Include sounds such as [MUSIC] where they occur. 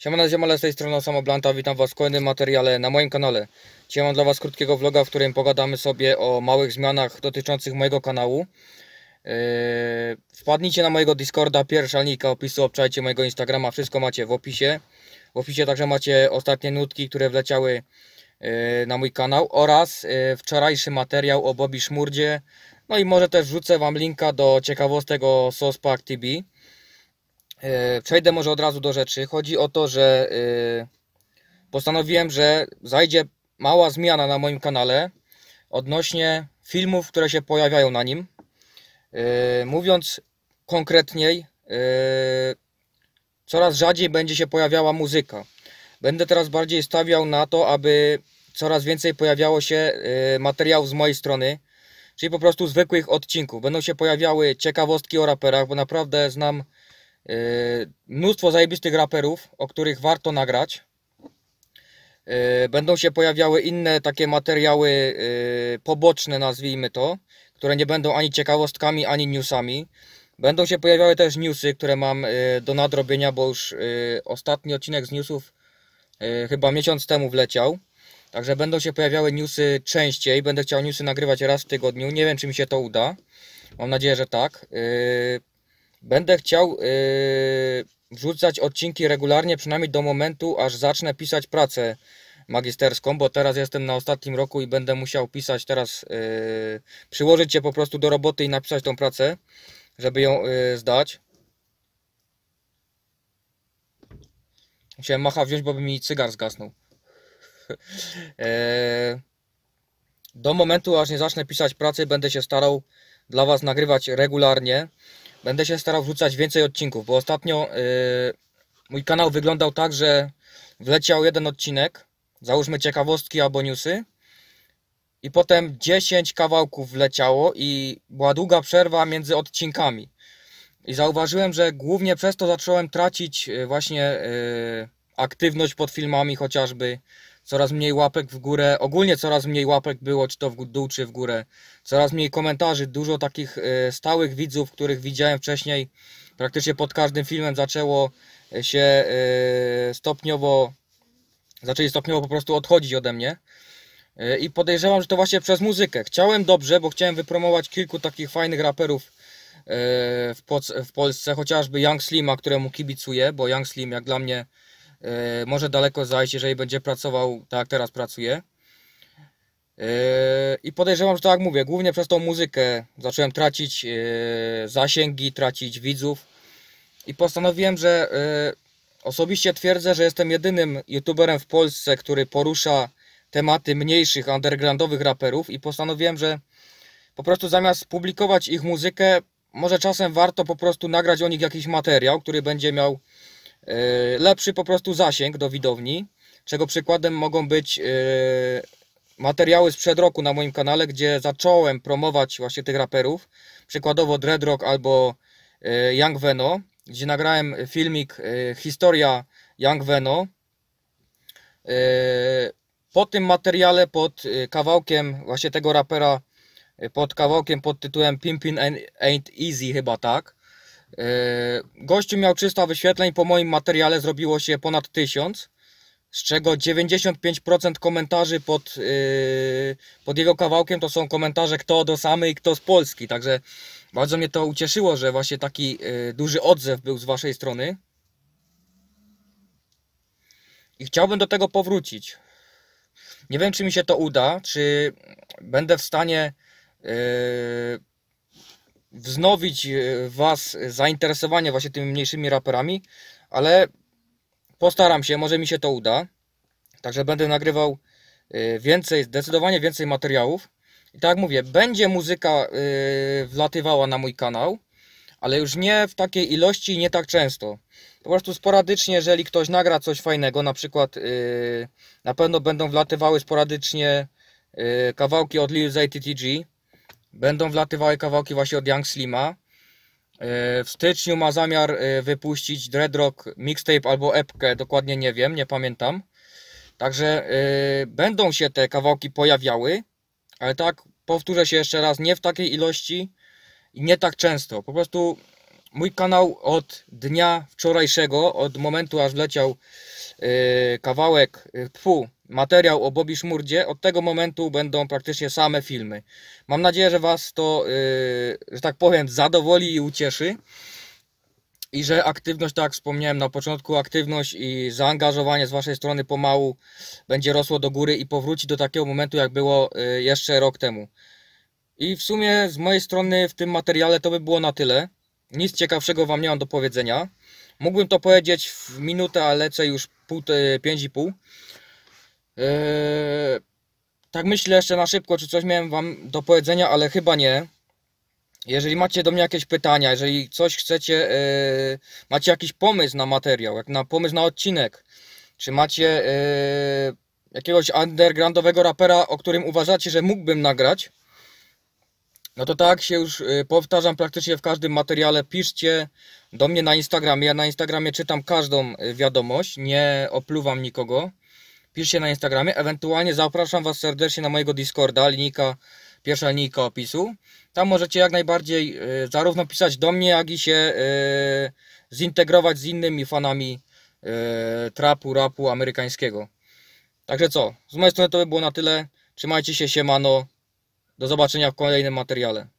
Siemano Ziemale, z tej strony Samo witam Was w kolejnym materiale na moim kanale. Dzisiaj mam dla Was krótkiego vloga, w którym pogadamy sobie o małych zmianach dotyczących mojego kanału. Yy, wpadnijcie na mojego Discorda, pierwsza linka opisu, obczajcie mojego Instagrama, wszystko macie w opisie. W opisie także macie ostatnie nutki, które wleciały yy, na mój kanał oraz yy, wczorajszy materiał o Bobby Szmurdzie. No i może też wrzucę Wam linka do ciekawostek o Sospak TV. E, przejdę może od razu do rzeczy. Chodzi o to, że e, postanowiłem, że zajdzie mała zmiana na moim kanale odnośnie filmów, które się pojawiają na nim. E, mówiąc konkretniej, coraz rzadziej będzie się pojawiała muzyka. Będę teraz bardziej stawiał na to, aby coraz więcej pojawiało się materiałów z mojej strony, czyli po prostu zwykłych odcinków. Będą się pojawiały ciekawostki o raperach, bo naprawdę znam Yy, mnóstwo zajebistych raperów, o których warto nagrać. Yy, będą się pojawiały inne takie materiały yy, poboczne, nazwijmy to, które nie będą ani ciekawostkami, ani newsami. Będą się pojawiały też newsy, które mam do nadrobienia, bo już ostatni odcinek z newsów chyba miesiąc temu wleciał. Także będą się pojawiały newsy częściej. Będę chciał newsy nagrywać raz w tygodniu. Nie wiem, czy mi się to uda. Mam nadzieję, że tak. Będę chciał yy, wrzucać odcinki regularnie, przynajmniej do momentu, aż zacznę pisać pracę magisterską, bo teraz jestem na ostatnim roku i będę musiał pisać teraz, yy, przyłożyć się po prostu do roboty i napisać tą pracę, żeby ją yy, zdać. Musiałem macha wziąć, bo by mi cygar zgasnął. [LAUGHS] Yy, do momentu, aż nie zacznę pisać pracy, będę się starał dla Was nagrywać regularnie. Będę się starał wrzucać więcej odcinków, bo ostatnio y, mój kanał wyglądał tak, że wleciał jeden odcinek, załóżmy ciekawostki albo newsy, i potem 10 kawałków wleciało i była długa przerwa między odcinkami. I zauważyłem, że głównie przez to zacząłem tracić y, właśnie y, aktywność pod filmami chociażby, coraz mniej łapek w górę, ogólnie coraz mniej łapek było, czy to w dół, czy w górę, coraz mniej komentarzy, dużo takich e, stałych widzów, których widziałem wcześniej, praktycznie pod każdym filmem zaczęło e, się e, stopniowo, zaczęli stopniowo po prostu odchodzić ode mnie. I podejrzewam, że to właśnie przez muzykę. Chciałem dobrze, bo chciałem wypromować kilku takich fajnych raperów w Polsce, chociażby Young Slima, któremu kibicuję, bo Young Slim jak dla mnie E, może daleko zajść, jeżeli będzie pracował tak jak teraz pracuje. E, I podejrzewam, że tak jak mówię, głównie przez tą muzykę zacząłem tracić e, zasięgi, tracić widzów i postanowiłem, że osobiście twierdzę, że jestem jedynym youtuberem w Polsce, który porusza tematy mniejszych, undergroundowych raperów i postanowiłem, że po prostu zamiast publikować ich muzykę, może czasem warto po prostu nagrać o nich jakiś materiał, który będzie miał E, lepszy po prostu zasięg do widowni, czego przykładem mogą być e, materiały sprzed roku na moim kanale, gdzie zacząłem promować właśnie tych raperów, przykładowo Dreadrock albo e, Young Veno, gdzie nagrałem filmik Historia Young Veno. Po tym materiale pod kawałkiem właśnie tego rapera, pod kawałkiem pod tytułem Pimpin Ain't Easy chyba tak, E, gościu miał 300 wyświetleń, po moim materiale zrobiło się ponad 1000, z czego 95% komentarzy pod, e, pod jego kawałkiem to są komentarze kto do samej, kto z Polski. Także bardzo mnie to ucieszyło, że właśnie taki e, duży odzew był z Waszej strony. I chciałbym do tego powrócić. Nie wiem, czy mi się to uda, czy będę w stanie wznowić e, Was e, zainteresowanie właśnie tymi mniejszymi raperami, ale postaram się, może mi się to uda. Także będę nagrywał e, więcej, zdecydowanie więcej materiałów. I tak jak mówię, będzie muzyka wlatywała na mój kanał, ale już nie w takiej ilości i nie tak często. Po prostu sporadycznie, jeżeli ktoś nagra coś fajnego, na przykład na pewno będą wlatywały sporadycznie kawałki od Lil ZTTG, Będą wlatywały kawałki właśnie od Young Slima. E, w styczniu ma zamiar e, wypuścić Dreadrock mixtape albo epkę, dokładnie nie wiem, nie pamiętam. Także e, będą się te kawałki pojawiały, ale tak, powtórzę się jeszcze raz, nie w takiej ilości i nie tak często. Po prostu mój kanał od dnia wczorajszego, od momentu aż wleciał kawałek, pfu, materiał o Bobby Szmurdzie, od tego momentu będą praktycznie same filmy. Mam nadzieję, że Was to, yy, że tak powiem, zadowoli i ucieszy. I że aktywność, tak jak wspomniałem na początku, aktywność i zaangażowanie z Waszej strony pomału będzie rosło do góry i powróci do takiego momentu, jak było yy, jeszcze rok temu. I w sumie z mojej strony w tym materiale to by było na tyle. Nic ciekawszego Wam nie mam do powiedzenia. Mógłbym to powiedzieć w minutę, ale lecę już 5,5. Yy, tak myślę jeszcze na szybko, czy coś miałem Wam do powiedzenia, ale chyba nie. Jeżeli macie do mnie jakieś pytania, jeżeli coś chcecie, yy, macie jakiś pomysł na materiał, jak na pomysł na odcinek, czy macie yy, jakiegoś undergroundowego rapera, o którym uważacie, że mógłbym nagrać, no to tak się już yy, powtarzam praktycznie w każdym materiale. Piszcie do mnie na Instagramie. Ja na Instagramie czytam każdą yy, wiadomość, nie opluwam nikogo piszcie na Instagramie. Ewentualnie zapraszam Was serdecznie na mojego Discorda, linijka, pierwsza linijka opisu. Tam możecie jak najbardziej y, zarówno pisać do mnie, jak i się y, zintegrować z innymi fanami y, trapu, rapu amerykańskiego. Także co, z mojej strony to by było na tyle. Trzymajcie się, siemano. Do zobaczenia w kolejnym materiale.